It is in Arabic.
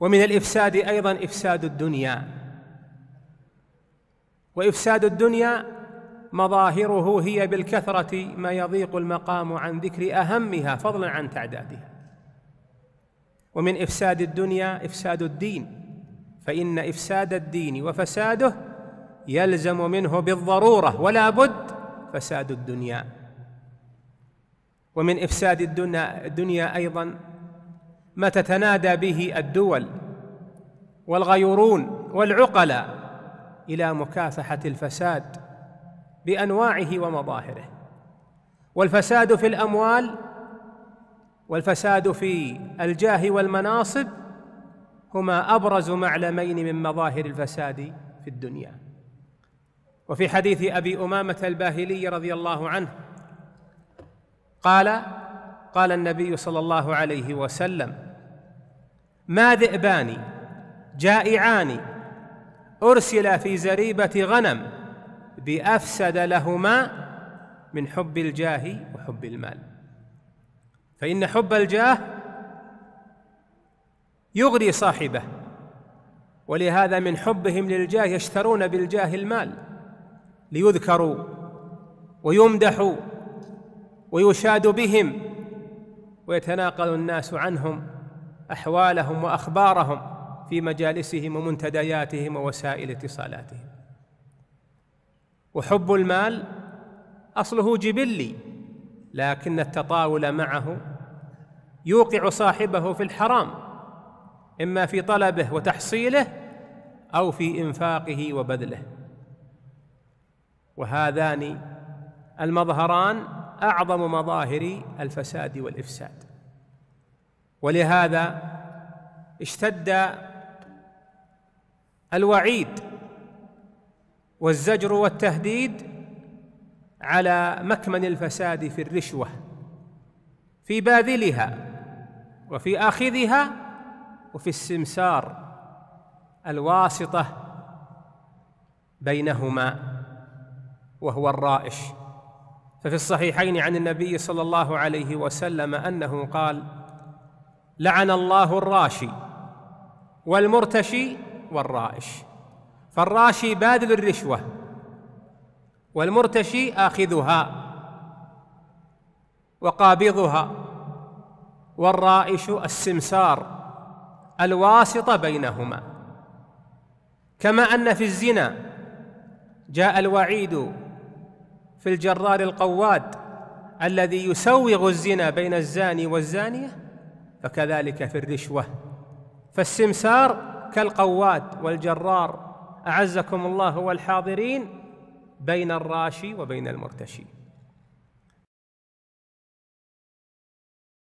ومن الافساد ايضا افساد الدنيا وافساد الدنيا مظاهره هي بالكثره ما يضيق المقام عن ذكر اهمها فضلا عن تعدادها ومن افساد الدنيا افساد الدين فان افساد الدين وفساده يلزم منه بالضروره ولا بد فساد الدنيا ومن افساد الدنيا, الدنيا ايضا ما تتنادى به الدول والغيورون والعقلاء الى مكافحه الفساد بانواعه ومظاهره والفساد في الاموال والفساد في الجاه والمناصب هما ابرز معلمين من مظاهر الفساد في الدنيا وفي حديث ابي امامه الباهلي رضي الله عنه قال قال النبي صلى الله عليه وسلم ما ذئبان جائعان ارسلا في زريبه غنم بافسد لهما من حب الجاه وحب المال فان حب الجاه يغري صاحبه ولهذا من حبهم للجاه يشترون بالجاه المال ليذكروا ويمدحوا ويشاد بهم ويتناقل الناس عنهم احوالهم واخبارهم في مجالسهم ومنتدياتهم ووسائل اتصالاتهم وحب المال اصله جبلي لكن التطاول معه يوقع صاحبه في الحرام اما في طلبه وتحصيله او في انفاقه وبذله وهذان المظهران اعظم مظاهر الفساد والافساد ولهذا اشتد الوعيد والزجر والتهديد على مكمن الفساد في الرشوه في باذلها وفي اخذها وفي السمسار الواسطه بينهما وهو الرائش ففي الصحيحين عن النبي صلى الله عليه وسلم انه قال لعن الله الراشي والمرتشي والرائش فالراشي باذل الرشوه والمرتشي اخذها وقابضها والرائش السمسار الواسطه بينهما كما ان في الزنا جاء الوعيد في الجرار القواد الذي يسوغ الزنا بين الزاني والزانيه فكذلك في الرشوه فالسمسار كالقواد والجرار اعزكم الله والحاضرين بين الراشي وبين المرتشي